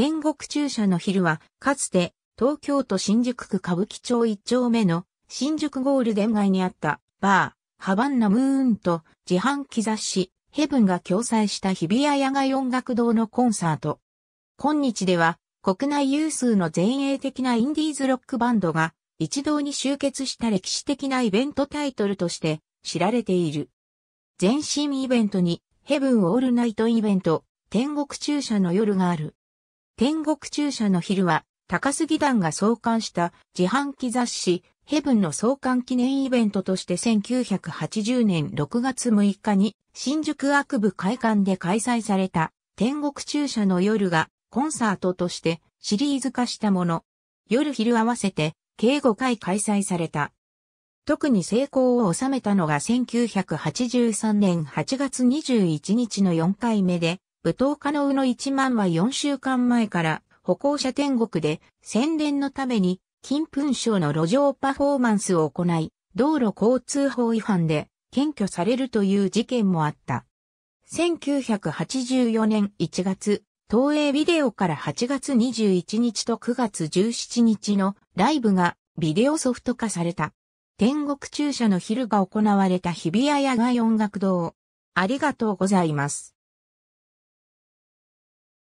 天国注車の昼は、かつて、東京都新宿区歌舞伎町一丁目の、新宿ゴールデン街にあった、バー、ハバンナムーンと、自販機雑誌、ヘブンが共催した日比谷野外音楽堂のコンサート。今日では、国内有数の前衛的なインディーズロックバンドが、一堂に集結した歴史的なイベントタイトルとして、知られている。全身イベントに、ヘブンオールナイトイベント、天国注射の夜がある。天国中車の昼は、高杉団が創刊した自販機雑誌、ヘブンの創刊記念イベントとして1980年6月6日に新宿アク会館で開催された天国中車の夜がコンサートとしてシリーズ化したもの。夜昼合わせて計5回開催された。特に成功を収めたのが1983年8月21日の4回目で舞踏家の宇野一万は4週間前から歩行者天国で宣伝のために金粉賞の路上パフォーマンスを行い、道路交通法違反で検挙されるという事件もあった。1984年1月、東映ビデオから8月21日と9月17日のライブがビデオソフト化された。天国注射の昼が行われた日比谷野外音楽堂。ありがとうございます。